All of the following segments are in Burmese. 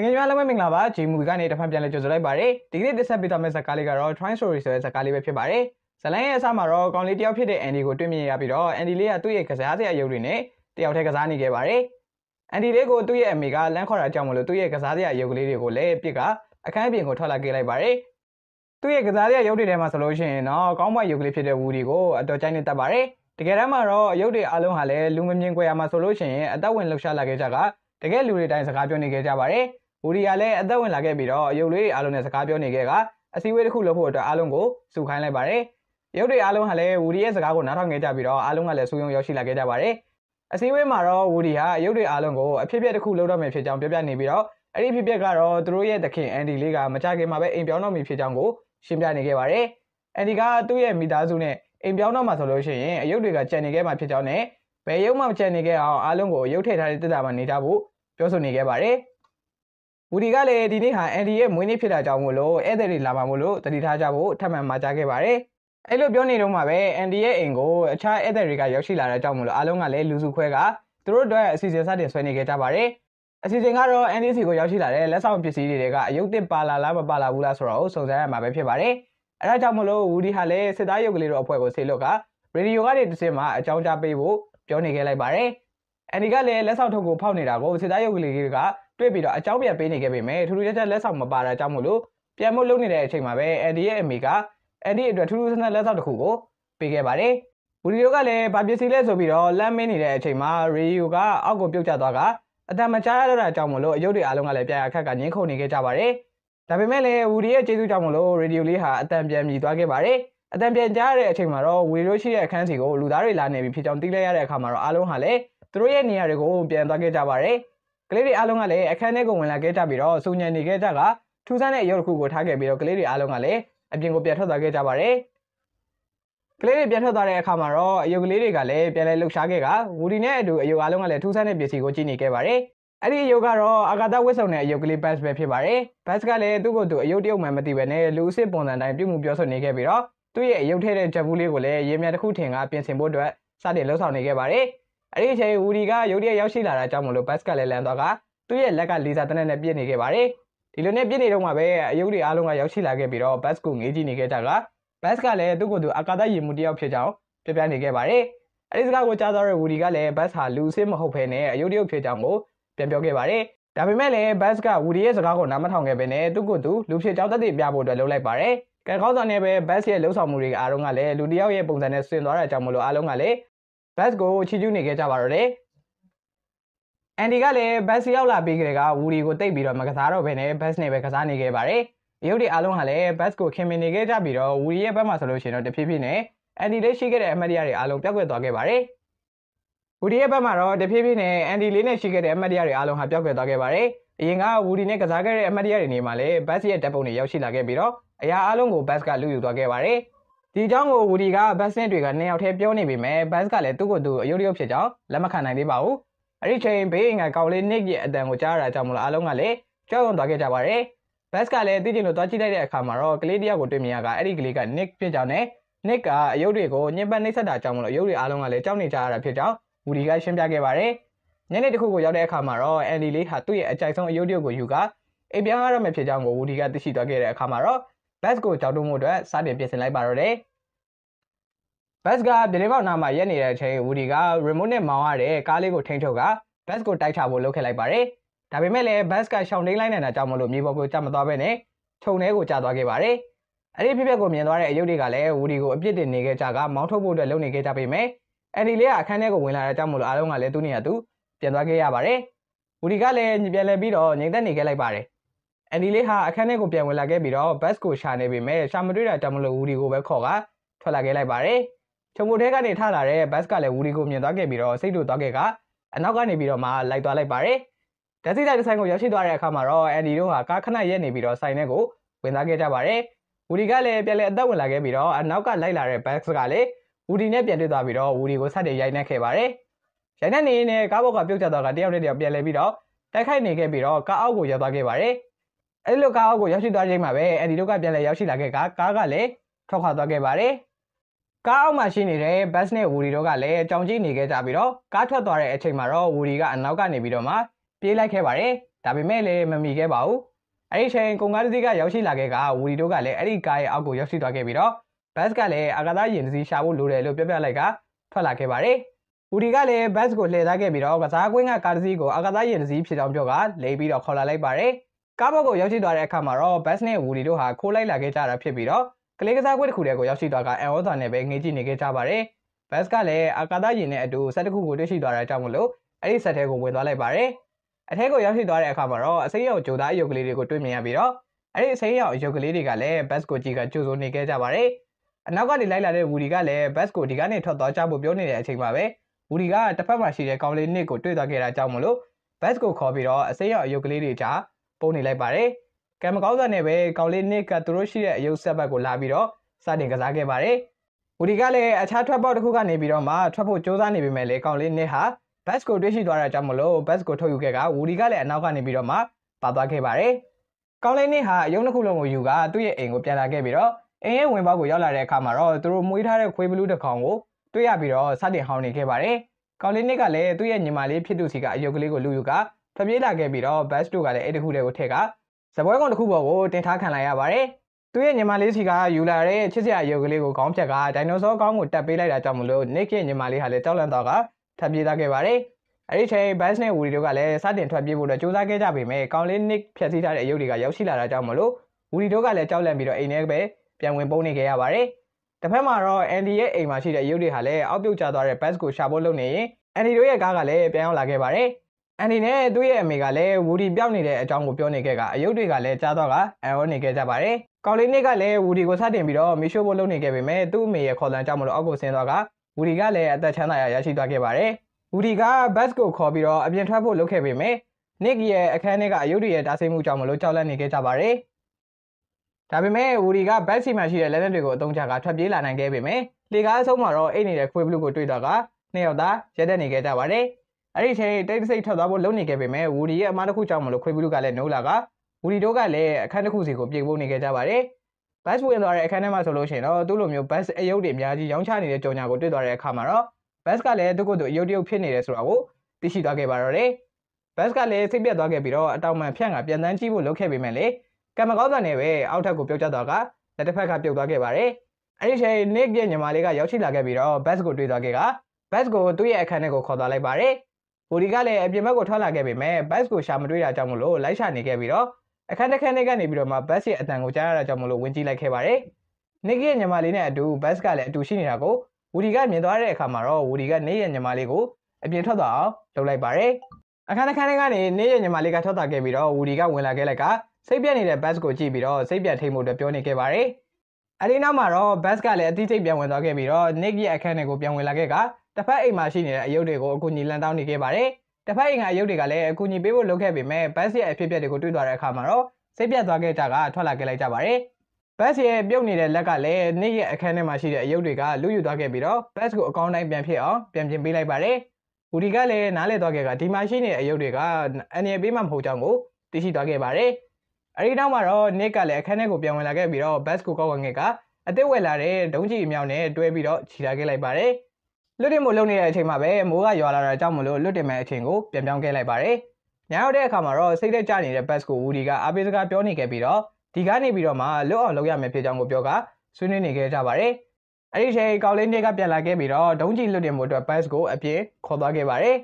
တကယ်ကြွားလုံးဝမင်္ဂလာပါဂျေမူကနေတစ်ဖန်ပြန်လဲကြိုဆိုလိုက်ပါရယ်ဒီကနေ့တက်ဆက်ပေးသွားမယ့်ဇာတ်ကားလေးကတော့ Train Story ဆိုတဲ့ဇာတ်ကားလေးပဲဖြစ်ပါတယ်ဇလန်ရဲ့အစမှာတော့ကောင်လေးတယောက်ဖြစ်တဲ့ Andy ကိုတွေ့မြင်ရပြီးတော့ Andy လေးကသူ့ရဲ့ကစားစရာရုပ်တွေနဲ့တယောက်တည်းကစားနေခဲ့ပါတယ် Andy လေးကိုသူ့ရဲ့အမေကလမ်းခေါ်တာကြောင့်မလို့သူ့ရဲ့ကစားစရာရုပ်ကလေးတွေကိုလည်းပြစ်ကအခန်းပြင်ကိုထွက်လာခဲ့လိုက်ပါတယ်သူ့ရဲ့ကစားစရာရုပ်တွေထဲမှာဆိုလို့ရှိရင်တော့ကောင်းမွန်ရုပ်ကလေးဖြစ်တဲ့ Woody ကိုအတော်ကြိုက်နေတတ်ပါတယ်တကယ်တမ်းမှာတော့ရုပ်တွေအလုံးဟာလည်းလူမမြင်ကြရမှာဆိုလို့ရှိရင်အသက်ဝင်လှုပ်ရှားလာခဲ့ကြကတကယ်လူတွေတိုင်းစကားပြောနေခဲ့ကြပါတယ်။ဘူရီကလည်းအသက်ဝင်လာခဲ့ပြီးတော့ရုပ်လေးတွေအားလုံးနဲ့စကားပြောနေခဲ့ကအစည်းအဝေးတစ်ခုလုပ်ဖို့အတွက်အားလုံးကိုစုခိုင်းလိုက်ပါတယ်။ရုပ်တွေအားလုံးဟာလည်းဝူရီရဲ့စကားကိုနားထောင်ခဲ့ကြပြီးတော့အားလုံးကလည်းစုယုံရောက်ရှိလာခဲ့ကြပါတယ်။အစည်းအဝေးမှာတော့ဝူရီဟာရုပ်တွေအားလုံးကိုအဖြစ်အပျက်တစ်ခုလုပ်တော့မယ်ဖြစ်ကြောင်းပြောပြနေပြီးတော့အဲ့ဒီဖြစ်ပျက်ကတော့သူတို့ရဲ့သခင်အန်ဒီလေးကမကြခင်မှာပဲအိမ်ပြောင်းတော့မည်ဖြစ်ကြောင်းကိုရှင်းပြနေခဲ့ပါတယ်။အန်ဒီကသူ့ရဲ့မိသားစုနဲ့အိမ်ပြောင်းတော့မှာဆိုလို့ရှိရင်အယုတ်တွေကကြံနေခဲ့မှာဖြစ်ကြောင်းနဲ့ဘယ်ရုပ်မှမကြံနေခဲ့အောင်အားလုံးကိုအယုတ်ထည့်ထားတဲ့တက်တာမှာနေကြဖို့ပြောဆိုနေခဲ့ပါတယ်။မူဒီကလည်းဒီနေ့ဟာအန်ဒီရဲ့မွေးနေ့ဖြစ်တာကြောင့်မို့လို့ဧည့်သည်တွေလာပါမို့လို့တတိထားကြဖို့ထပ်မံမှာကြားခဲ့ပါတယ်။အဲ့လိုပြောနေတော့မှပဲအန်ဒီရဲ့အိမ်ကိုအခြားဧည့်သည်တွေကရောက်ရှိလာတဲ့ကြောင့်မို့လို့အားလုံးကလည်းလူစုခွဲကသူတို့တို့ရဲ့အစီအစဉ်စတင်ဆွေးနွေးခဲ့ကြပါတယ်။အစီအစဉ်ကတော့ NDC ကိုရောက်ရှိလာတဲ့လက်ဆောင်ပစ္စည်းတွေကအယုတ်တစ်ပါလာလားမပါလာဘူးလားဆိုတော့စုံစမ်းရမှာပဲဖြစ်ပါတယ်။အဲဒါကြောင့်မလို့ဝူဒီဟာလည်းစစ်သားရုပ်ကလေးတို့အဖွဲ့ကိုဆေလွတ်ကရေဒီယိုကနေတစ်စက်မှာအကြောင်းကြားပေးဖို့ပြောနေခဲ့လိုက်ပါတယ်။အန်ဒီကလည်းလက်ဆောင်ထုတ်ကိုဖောက်နေတာကိုစစ်သားရုပ်ကလေးကတွေ့ပြီးတော့အကြောင်းပြန်ပေးနေခဲ့ပေမဲ့ထူးထူးခြားခြားလက်ဆောင်မပါတာကြောင့်မို့လို့ပြန်မို့လုပ်နေတဲ့အချိန်မှာပဲအန်ဒီရဲ့အမေကအန်ဒီအတွက်ထူးထူးခြားခြားလက်ဆောင်တစ်ခုကိုပေးခဲ့ပါတယ်ဗီဒီယိုကလည်းဗာပစ္စည်းလဲဆိုပြီးတော့လမ်းမင်းနေတဲ့အချိန်မှာရေဒီယိုကအောက်ကိုပြုတ်ကျသွားတာအတမချားရတာကြောင့်မလို့အယုတ်တွေအားလုံးကလည်းပြရာခက်ကငင်းခုန်နေခဲ့ကြပါတယ်။ဒါပေမဲ့လည်းဝူဒီရဲ့ကျေးဇူးကြောင့်မလို့ရေဒီယိုလေးဟာအတန်ပြန်မြည်သွားခဲ့ပါတယ်။အတန်ပြန်ကြားရတဲ့အချိန်မှာတော့ဝီရိုရှိရဲ့အခန်းစီကိုလူသားတွေလာနေပြီဖြစ်ကြောင်းသိလိုက်ရတဲ့အခါမှာတော့အားလုံးဟာလည်းသူတို့ရဲ့နေရာတွေကိုပြန်သွားခဲ့ကြပါတယ်။ကလေးတွေအားလုံးကလည်းအခန်းထဲကိုဝင်လာခဲ့ကြပြီးတော့စုံညံနေခဲ့ကြကထူးဆန်းတဲ့အရုပ်တစ်ခုကိုထားခဲ့ပြီးတော့ကလေးတွေအားလုံးကလည်းအပြင်ကိုပြန်ထွက်သွားခဲ့ကြပါတယ်ကလေးတွေပြန်ထွက်သွားတဲ့အခါမှာတော့အယုတ်ကလေးတွေကလည်းပြန်လဲလှုပ်ရှားခဲ့ကဝူဒီနဲ့အတူအယုတ်အားလုံးကလည်းထူးဆန်းတဲ့ပစ္စည်းကိုကြည့်နေခဲ့ပါတယ်အဲ့ဒီအယုတ်ကတော့အာဂါသဝစ်ဆောင်တဲ့အယုတ်ကလေးဘတ်စ်ပဲဖြစ်ပါတယ်ဘတ်စ်ကလည်းသူ့ကိုယ်သူအယုတ်တရုတ်မှန်မသိပဲနဲ့လူအစ်စ်ပုံစံတိုင်းပြုမှုပြောဆိုနေခဲ့ပြီးတော့သူ့ရဲ့အယုတ်ထဲတဲ့ဂျက်ဘူးလေးကိုလည်းရေမြန်တစ်ခုထင်ကပြင်ဆင်ဖို့အတွက်စတင်လှုပ်ဆောင်နေခဲ့ပါတယ်အဲ့ဒီအချိန်ဝူဒီကရုတ်တရက်ရောက်ရှိလာတာကြောင့်မလို့ဘတ်ကလည်းလန်သွားကသူ့ရဲ့လက်ကလေဆာတနက်နဲ့ပြစ်နေခဲ့ပါတယ်ဒီလိုနဲ့ပြစ်နေတော့မှပဲအယုတ်တွေအားလုံးကရောက်ရှိလာခဲ့ပြီးတော့ဘတ်ကိုငေးကြည့်နေခဲ့ကြတာဘတ်ကလည်းသူ့ကိုယ်သူအာကာသရေမှုတယောက်ဖြစ်ကြောင်းပြပြနေခဲ့ပါတယ်အဲ့ဒီစကားကိုကြားသောရဝူဒီကလည်းဘတ်ဟာလူစစ်မဟုတ်ဘဲနဲ့အယုတ်တရုတ်ဖြစ်ကြောင်းကိုပြန်ပြောခဲ့ပါတယ်ဒါပေမဲ့လည်းဘတ်ကဝူဒီရဲ့စကားကိုနားမထောင်ခဲ့ဘဲနဲ့သူ့ကိုယ်သူလူဖြစ်ကြောင်းသက်သေပြဖို့အတွက်လှုပ်လိုက်ပါတယ်ကဲခေါင်းဆောင်နဲ့ပဲဘတ်ရဲ့လှုပ်ဆောင်မှုတွေအားလုံးကလည်းလူတယောက်ရဲ့ပုံစံနဲ့ဆင်သွားတာကြောင့်မလို့အားလုံးကလည်းဘတ်ကိုချီကျူးနေခဲ့ကြပါတော့တယ်အန်ဒီကလည်းဘတ်စီရောက်လာပြီးကြတဲ့ကဝူရီကိုတိတ်ပြီးတော့မကစားတော့ဘဲနဲ့ဘတ်နဲ့ပဲကစားနေခဲ့ပါတယ်ရုပ်တွေအားလုံးဟာလည်းဘတ်ကိုခင်မင်နေခဲ့ကြပြီးတော့ဝူရီရဲ့ဘက်မှာဆိုလို့ရှိရင်တော့တဖြည်းဖြည်းနဲ့အန်ဒီလေးရှိခဲ့တဲ့အမတ်ရတွေအားလုံးပြောက်ကွက်သွားခဲ့ပါတယ်ဝူဒီရဲ့ဘက်မှာတော့တဖြည်းဖြည်းနဲ့အန်ဒီလေးနဲ့ရှိခဲ့တဲ့အမတ်ရတွေအားလုံးဟာပြောက်ကွယ်သွားခဲ့ပါတယ်။အရင်ကဝူဒီနဲ့ကစားခဲ့တဲ့အမတ်ရတွေနေမှာလည်းဘတ်စ်ရဲ့တပ်ပုံတွေရောက်ရှိလာခဲ့ပြီးတော့အရာအားလုံးကိုဘတ်စ်ကလူယူသွားခဲ့ပါတယ်။ဒီအကြောင်းကိုဝူဒီကဘတ်စင်တွေကနှစ်ယောက်တည်းပြောနေပေမဲ့ဘတ်စ်ကလည်းသူ့ကိုယ်သူအယုတ်ရုပ်ဖြစ်ကြောင်းလက်မခံနိုင်သေးပါဘူးအဲ့ဒီချိန်ဘေးအင်ကကောင်လေးနစ်ရဲ့အတန်ကိုကြားရတာကြောင့်မလို့အားလုံးကလည်းကြောက်ရွံ့သွားခဲ့ကြပါတယ်ဘတ်စ်ကလည်းသိချင်လို့သွားကြည့်လိုက်တဲ့အခါမှာတော့ကလေးတယောက်ကိုတွေ့မြင်ရကအဲ့ဒီကလေးကနစ်ဖြစ်ကြောင်းနဲ့နစ်ကအယုတ်တွေကိုညှဉ်းပန်းနှိပ်စက်တာကြောင့်မလို့အယုတ်တွေအားလုံးကလည်းကြောက်နေကြရတာဖြစ်ကြောင်းဝူဒီကရှင်းပြခဲ့ပါတယ်ညနေတခုကိုရောက်တဲ့အခါမှာတော့အန်ဒီလေးဟာသူ့ရဲ့အကြိုက်ဆုံးအယုတ်တွေကိုယူကအိမ်ပြန်ရတော့မယ်ဖြစ်ကြောင်းကိုဝူဒီကသိရှိသွားခဲ့တဲ့အခါမှာတော့ဘတ်ကိုကြောက်တုံးမှုအတွက်စတင်ပြင်ဆင်လိုက်ပါတော့တယ်ဘတ်ကပြတင်းပေါက်နာမှာရက်နေတဲ့အချိန်ဝူဒီကရီမုတ်နဲ့မောင်းရတဲ့ကားလေးကိုထိန်းချုပ်ကဘတ်ကိုတိုက်ချဖို့လုပ်ခဲ့လိုက်ပါတယ်ဒါပေမဲ့လည်းဘတ်ကရှောင်းတိန်လိုက်နေတာကြောင့်မလို့မြေပေါ်ကိုကျမသွားပဲနဲ့ခြုံထဲကိုကျသွားခဲ့ပါတယ်အဲ့ဒီဖြစ်ပျက်ကိုမြင်သွားတဲ့အယုတ်တွေကလည်းဝူဒီကိုအပြစ်တင်နေခဲ့ကြကမောင်းထုတ်ဖို့အတွက်လုပ်နေခဲ့ကြပေမဲ့အဲ့ဒီလေးကအခန်းထဲကိုဝင်လာတဲ့ကြောင့်မလို့အားလုံးကလည်းသူ့နေရာသူပြန်သွားခဲ့ရပါတယ်ဝူဒီကလည်းညပြန်လဲပြီးတော့ငြိမ်သက်နေခဲ့လိုက်ပါတယ်အန်ဒီလေးဟာအခန်းထဲကိုပြန်ဝင်လာခဲ့ပြီးတော့ဘတ်ကိုရှာနေပေမဲ့ရှာမတွေ့တာကြောင့်မလို့ဝူဒီကိုပဲခေါ်ကထွက်လာခဲ့လိုက်ပါတယ်။ခြုံကိုထဲကနေထလာတဲ့ဘတ်ကလည်းဝူဒီကိုမြင်သွားခဲ့ပြီးတော့စိတ်တူသွားခဲ့ကအနောက်ကနေပြီးတော့မှလိုက်သွားလိုက်ပါတယ်။ဓာတ်စီတိုက်ဆိုင်ကိုရောက်ရှိသွားတဲ့အခါမှာတော့အန်ဒီတို့ဟာကားခဏရက်နေပြီးတော့ဆိုင်ထဲကိုဝင်သွားခဲ့ကြပါတယ်။ဝူဒီကလည်းပြန်လည်အသက်ဝင်လာခဲ့ပြီးတော့အနောက်ကလိုက်လာတဲ့ဘတ်ကလည်းဝူဒီနဲ့ပြန်တွေ့သွားပြီးတော့ဝူဒီကိုဆက်တည်ရိုက်နှက်ခဲ့ပါတယ်။ရိုက်နှက်နေတဲ့ကားဘောက်ကပြုတ်ကျသွားတာတယောက်နဲ့တယောက်ပြန်လဲပြီးတော့တိုက်ခိုက်နေခဲ့ပြီးတော့ကားအောက်ကိုရောက်သွားခဲ့ပါတယ်။အဲ့လိုကားအုပ်ကိုရောက်ရှိသွားချိန်မှာပဲအဲ့ဒီတို့ကပြန်လဲရောက်ရှိလာခဲ့ကားကားကလည်းထွက်ခွာသွားခဲ့ပါတယ်ကားအောက်မှာရှိနေတဲ့ဘတ်စ်နဲ့ဝူရီတို့ကလည်းကြောင်ကြည့်နေခဲ့ကြပြီးတော့ကားထွက်သွားတဲ့အချိန်မှာတော့ဝူရီကအနောက်ကနေပြီးတော့မှပြေးလိုက်ခဲ့ပါတယ်ဒါပေမဲ့လည်းမမိခဲ့ပါဘူးအဲ့ဒီချိန်ကုန်ကားတစ်စီးကရောက်ရှိလာခဲ့ကဝူရီတို့ကလည်းအဲ့ဒီကားရဲ့အောက်ကိုရောက်ရှိသွားခဲ့ပြီးတော့ဘတ်စ်ကလည်းအာဂါသာယင်တစ်စီးရှာဖို့လိုတယ်လို့ပြောပြလိုက်ကထွက်လာခဲ့ပါတယ်ဝူရီကလည်းဘတ်စ်ကိုလှည့်သားခဲ့ပြီးတော့ကစားကွင်းကကားတစ်စီးကိုအာဂါသာယင်တစ်စီးဖြစ်အောင်ပြောကလိမ့်ပြီးတော့ခေါ်လာလိုက်ပါတယ်ကားဘော့ကိုရောက်ရှိသွားတဲ့အခါမှာတော့ဘတ်စ်နဲ့ဝူဒီတို့ဟာခိုးလိုက်လာခဲ့ကြတာဖြစ်ပြီးတော့ကလေးကစားကွက်တစ်ခုတည်းကိုရောက်ရှိသွားကအန်ဝေါ်သာနဲ့ပဲငေးကြည့်နေခဲ့ကြပါတယ်။ဘတ်စ်ကလည်းအာကာသယာဉ်နဲ့အတူဆက်တစ်ခုကိုတွေ့ရှိသွားတာကြောင့်မလို့အဲ့ဒီဆက်ထဲကိုဝင်သွားလိုက်ပါတယ်။အထဲကိုရောက်ရှိသွားတဲ့အခါမှာတော့အစိမ်းရောင်ဂျိုသားအယုတ်ကလေးတွေကိုတွေ့မြင်ရပြီးတော့အဲ့ဒီအစိမ်းရောင်အယုတ်ကလေးတွေကလည်းဘတ်စ်ကိုကြည့်ကကြိုးစိုးနေခဲ့ကြပါတယ်။အနောက်ကနေလိုက်လာတဲ့ဝူဒီကလည်းဘတ်စ်ကိုဒီကနေထွက်သွားကြဖို့ပြောနေတဲ့အချိန်မှာပဲဝူဒီကတစ်ဖက်မှာရှိတဲ့ကောင်လေးနစ်ကိုတွေ့သွားခဲ့တာကြောင့်မလို့ဘတ်စ်ကိုခေါ်ပြီးတော့အစိမ်းရောင်အယုတ်ကလေးတွေကြားပုံနေလိုက်ပါတယ်။ကံမကောင်းစားနဲ့ပဲကောင်လေးနစ်ကသူတို့ရှိတဲ့အယုတ်ဆက်ဘက်ကိုလာပြီးတော့စတင်ကစားခဲ့ပါတယ်။ဝူဒီကလည်းအခြားထွက်ပေါက်တစ်ခုကနေပြီးတော့မှထွက်ဖို့ကြိုးစားနေပေမဲ့လေကောင်လေးနစ်ဟာဘတ်စ်ကိုတွေးရှိသွားတာကြောင့်မလို့ဘတ်စ်ကိုထုတ်ယူခဲ့ကဝူဒီကလည်းအနောက်ကနေပြီးတော့မှပါသွားခဲ့ပါတယ်။ကောင်လေးနစ်ဟာအယုံတစ်ခုလုံးကိုယူကသူ့ရဲ့အိမ်ကိုပြန်လာခဲ့ပြီးတော့အင်းရဲ့ဝင်ပေါက်ကိုရောက်လာတဲ့အခါမှာတော့သူတို့မွေးထားတဲ့ခွေးဘလူးတစ်ကောင်ကိုတွေ့ရပြီးတော့စတင်ဟောင်းနေခဲ့ပါတယ်။ကောင်လေးနစ်ကလည်းသူ့ရဲ့ညီမလေးဖြစ်သူစီကအယုတ်ကလေးကိုလူယူကထွက်ပြေးလာခဲ့ပြီးတော့ဘတ်စ်တို့ကလည်းအဲ့တခုတည်းကိုထက်ကဇပွဲကောင်တစ်ခုပေါ်ကိုတင်ထားခံလိုက်ရပါတယ်။သူ့ရဲ့ညီမလေးစီကယူလာတဲ့ချစ်စရာရုပ်ကလေးကိုခေါင်းဖြတ်ကဒိုင်နိုဆောကောင်းကိုတက်ပေးလိုက်တာကြောင့်မလို့နစ်ကရဲ့ညီမလေးဟာလည်းကြောက်လန့်သွားကထွက်ပြေးလာခဲ့ပါတယ်။အဲ့ဒီချိန်ဘတ်စ်နဲ့ဝူရီတို့ကလည်းစတင်ထွက်ပြေးဖို့အတွက်ကြိုးစားခဲ့ကြပေမဲ့ကောင်လေးနစ်ဖျက်ဆီးထားတဲ့အရုပ်တွေကရောက်ရှိလာတာကြောင့်မလို့ဝူရီတို့ကလည်းကြောက်လန့်ပြီးတော့အိမ်ထဲပဲပြန်ဝင်ပုန်းနေခဲ့ရပါတယ်။တစ်ဖက်မှာတော့အန်ဒီရဲ့အိမ်မှာရှိတဲ့ရုပ်တွေဟာလည်းအောက်ပြုတ်ကျသွားတဲ့ဘတ်စ်ကိုရှာဖို့လုပ်နေရင်အန်ဒီတို့ရဲ့ကားကလည်းပြန်ရောက်လာခဲ့ပါတယ်။အန်ဒီနဲ့သူ့ရဲ့အမေကလည်းဝူဒီပြောင်းနေတဲ့အကြောင်းကိုပြောနေခဲ့ကအယုတ်တွေကလည်းကြားတော့ကအန်ဟောနေခဲ့ကြပါတယ်။ကော်လင်းနစ်ကလည်းဝူဒီကိုစတင်ပြီးတော့မီရှိုးဖို့လုပ်နေခဲ့ပေမဲ့သူ့အမေရဲ့ခေါ်လန်ကြောင့်မလို့အောက်ကိုဆင်းသွားကဝူဒီကလည်းအသက်ချမ်းသာရရရှိသွားခဲ့ပါတယ်။ဝူဒီကဘတ်ကိုခေါ်ပြီးတော့အပြင်ထွက်ဖို့လုပ်ခဲ့ပေမဲ့နစ်ရဲ့အခန်းထဲကအယုတ်တွေရဲ့တားဆီးမှုကြောင့်မလို့ကြောက်လန့်နေခဲ့ကြပါတယ်။ဒါပေမဲ့ဝူဒီကဘတ်စီမှာရှိတဲ့လက်နက်တွေကိုအသုံးချကထွက်ပြေးလာနိုင်ခဲ့ပေမဲ့လေကားအဆုံးမှာတော့အိတ်နေတဲ့ခွေးဘလူးကိုတွေ့တော့ကနှစ်ယောက်သားရက်တက်နေခဲ့ကြပါတယ်။အဲ့ဒီအချိန်တိတ်တဆိတ်ထွက်သွားဖို့လုံနေခဲ့ပေမဲ့ဝူဒီရဲ့အမားတစ်ခုကြောင့်မလို့ခွေးပီလူကလည်းနိုးလာကဝူဒီတို့ကလည်းအခန်းတစ်ခုစီကိုပြေဖို့နေခဲ့ကြပါတယ်ဘတ်ဝင်သွားတဲ့အခန်းထဲမှာဆိုလို့ရှိရင်တော့သူ့လိုမျိုးဘတ်အယုတ်တွေအများကြီးရောင်းချနေတဲ့ကြော်ညာကိုတွေ့သွားတဲ့အခါမှာတော့ဘတ်ကလည်းသူ့ကိုယ်သူအယုတ်တယုတ်ဖြစ်နေတယ်ဆိုတာကိုသိရှိသွားခဲ့ပါတော့တယ်ဘတ်ကလည်းစိတ်ပြတ်သွားခဲ့ပြီးတော့အတောင်မှန်ဖြန့်ကပြန်တန်းကြည့်ဖို့လုပ်ခဲ့ပေမဲ့လေကံမကောင်းတာနဲ့ပဲအောက်ထပ်ကိုပြုတ်ကျသွားကလက်တစ်ဖက်ကပြုတ်သွားခဲ့ပါတယ်အဲ့ဒီချိန် Nick ရဲ့ညီမလေးကရောက်ရှိလာခဲ့ပြီးတော့ Bass ကိုတွေ့သွားခဲ့က Bass ကိုသူ့ရဲ့အခန်းထဲကိုခေါ်သွားလိုက်ပါတယ်။ဘူဒီကလည်းအပြင်ဘက်ကိုထွက်လာခဲ့ပေမဲ့ဘတ်ကိုရှာမတွေ့တာကြောင့်မလို့လိုက်ရှာနေခဲ့ပြီးတော့အခန်းတစ်ခန်းထဲကနေပြီးတော့မှဘတ်ရဲ့အတန်ကိုကြားရတာကြောင့်မလို့ဝင်ကြည့်လိုက်ခဲ့ပါတယ်။နစ်ကီရဲ့ညီမလေးနဲ့အတူဘတ်ကလည်းအတူရှိနေတာကိုဝူဒီကမြင်သွားတဲ့အခါမှာတော့ဝူဒီကနေရဲ့ညီမလေးကိုအပြင်ထွက်သွားအောင်လုပ်လိုက်ပါတယ်။အခန်းတစ်ခန်းထဲကနေနေရဲ့ညီမလေးကထွက်သွားခဲ့ပြီးတော့ဝူဒီကဝင်လာခဲ့လိုက်ကစိတ်ပြတ်နေတဲ့ဘတ်ကိုကြည့်ပြီးတော့စိတ်ပြတ်ထိမှုတွေပြောနေခဲ့ပါတယ်။အဲဒီနောက်မှာတော့ဘတ်ကလည်းအတိတ်ပြန်ဝင်သွားခဲ့ပြီးတော့နစ်ရဲ့အခန်းထဲကိုပြန်ဝင်လာခဲ့ကတစ်ဖက်အိမ်မှာရှိနေတဲ့အယုတ်တွေကိုအကူအညီလန်တောင်းနေခဲ့ပါတယ်။တစ်ဖက်အိမ်ကအယုတ်တွေကလည်းအကူအညီပေးဖို့လုပ်ခဲ့ပေမဲ့ဘတ်စ်ရဲ့အဖြစ်အပျက်တွေကိုတွေ့သွားတဲ့အခါမှာတော့စိတ်ပြတ်သွားခဲ့တာကထွက်လာခဲ့လိုက်ကြပါတယ်။ဘတ်စ်ရဲ့ပြုတ်နေတဲ့လက်ကလည်းနေ့ရက်အခန်းထဲမှာရှိတဲ့အယုတ်တွေကလူယူသွားခဲ့ပြီးတော့ဘတ်စ်ကိုအကောင်းတိုင်းပြန်ဖြစ်အောင်ပြန်ပြင်ပေးလိုက်ပါတယ်။ဘူဒီကလည်းနားလည်သွားခဲ့ကဒီမှာရှိနေတဲ့အယုတ်တွေကအန္တရာယ်ပေးမှမဟုတ်ကြောင်းကိုသိရှိသွားခဲ့ပါတယ်။အဲဒီနောက်မှာတော့နစ်ကလည်းအခန်းထဲကိုပြန်ဝင်လာခဲ့ပြီးတော့ဘတ်စ်ကိုကောက်ဝင်ခဲ့ကအသက်ဝယ်လာတဲ့ဒုံးကြီးအမြောင်နဲ့တွဲပြီးတော့ခြိထားခဲ့လိုက်ပါတယ်။လွတ်တင်မှုလုပ်နေတဲ့အချိန်မှာပဲမိုးကရွာလာတာကြောင့်မလို့လွတ်တင်မဲ့အချိန်ကိုပြန်ပြောင်းခဲ့လိုက်ပါတယ်။ညရောက်တဲ့အခါမှာတော့စိတ်သက်ကြနေတဲ့ဘတ်ကိုဝူဒီကအားပေးစကားပြောနေခဲ့ပြီးတော့ဒီကနေပြီးတော့မှလွတ်အောင်လုပ်ရမယ်ဖြစ်ကြောင်းကိုပြောကဆွေးနွေးနေခဲ့ကြပါတယ်။အဲဒီချိန်ကောက်လင်းတွေကပြန်လာခဲ့ပြီးတော့ဒုံးကြီးလွတ်တင်မှုအတွက်ဘတ်ကိုအပြင်းခေါ်သွားခဲ့ပါတယ်။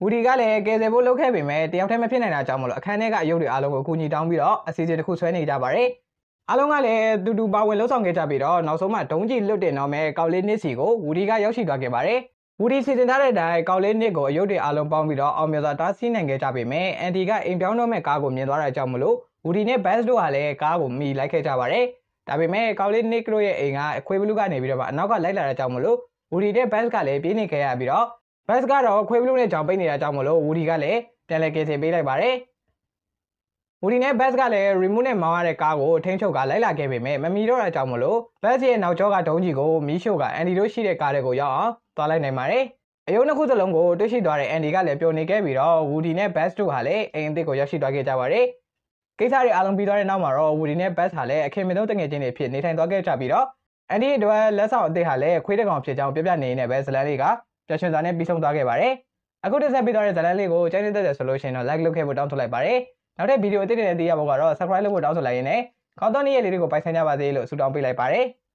ဝူဒီကလည်းကယ်ဆယ်ဖို့လုပ်ခဲ့ပေမဲ့တယောက်တည်းမဖြစ်နိုင်တာကြောင့်မလို့အခန်းထဲကအယုတ်တွေအားလုံးကိုအကူအညီတောင်းပြီးတော့အစီအစဉ်တစ်ခုဆွဲနေကြပါတယ်။အားလုံးကလည်းတူတူပါဝင်လှုပ်ဆောင်ခဲ့ကြပြီးတော့နောက်ဆုံးမှဒုံးကြီးလွတ်တင်တော့မဲ့ကောက်လေးနှစ်စီကိုဝူဒီကရောက်ရှိသွားခဲ့ပါတယ်။ဝူဒီစီစဉ်ထားတဲ့အတိုင်းကောက်လေးနှစ်ကိုအယုတ်တွေအားလုံးပေါင်းပြီးတော့အောင်မြစွာတားဆီးနိုင်ခဲ့ကြပေမဲ့အန်တီကအိမ်ပြောင်းတော့မဲ့ကားကိုမြင်သွားတာကြောင့်မလို့ဝူဒီနဲ့ဘတ်စ်တို့ကလည်းကားကိုမိလိုက်ခဲ့ကြပါတယ်။ဒါပေမဲ့ကောက်လေးနှစ်တို့ရဲ့အိမ်ကအခွေဘလူးကနေပြီးတော့အနောက်ကလိုက်လာတာကြောင့်မလို့ဝူဒီနဲ့ဘတ်စ်ကလည်းပြေးနေခဲ့ရပြီးတော့ဘတ်စ်ကတော့ခွေဘလူးနဲ့ကြောင်ပိတ်နေတာကြောင့်မလို့ဝူဒီကလည်းပြန်လည်ကယ်ဆယ်ပေးလိုက်ပါတယ်။ူဒီနဲ့ဘတ်စ်ကလည်းရီမုနဲ့မောင်းရတဲ့ကားကိုထိန်းချုပ်ကလိုက်လာခဲ့ပေမဲ့မမီတော့တာကြောင့်မလို့ဘတ်စ်ရဲ့နောက်ကျောကဒုံးကြီးကိုမီးရှို့ကအန်ဒီတို့ရှိတဲ့ကားတွေကိုရောက်အောင်သွားလိုက်နိုင်ပါတယ်။အယုံနှစ်ခုစလုံးကိုတွေ့ရှိသွားတဲ့အန်ဒီကလည်းပျော်နေခဲ့ပြီးတော့ဝူဒီနဲ့ဘတ်စ်တို့ဟာလည်းအိမ်အသစ်ကိုရောက်ရှိသွားခဲ့ကြပါတယ်။ကိစ္စတွေအားလုံးပြီးသွားတဲ့နောက်မှာတော့ဝူဒီနဲ့ဘတ်စ်ဟာလည်းအခင်မင်းတို့တငယ်ချင်းတွေဖြစ်နေထိုင်သွားခဲ့ကြပြီးတော့အန်ဒီတို့လက်ဆောင်အသစ်ဟာလည်းခွေးတကောင်ဖြစ်ကြောင်းပြပြနေနေပဲဇလန်လေးကပြချွန်စာနဲ့ပြီးဆုံးသွားခဲ့ပါတယ်။အခုတက်ဆက်ပြီးသွားတဲ့ဇလန်လေးကိုကျိုင်းနေတဲ့ဆိုလို့ရှိရင်တော့ like လုပ်ခဲ့ဖို့တောင်းဆိုလိုက်ပါတယ်။နောက်ထပ်ဗီဒီယိုအသစ်တွေနဲ့သိရဖို့ကတော့ subscribe လုပ်ဖို့တောင်းဆိုလိုက်ရင်းနဲ့ကောင်းသောနေ့ရက်လေးတွေကိုပိုင်ဆိုင်ကြပါစေလို့ဆုတောင်းပေးလိုက်ပါတယ်။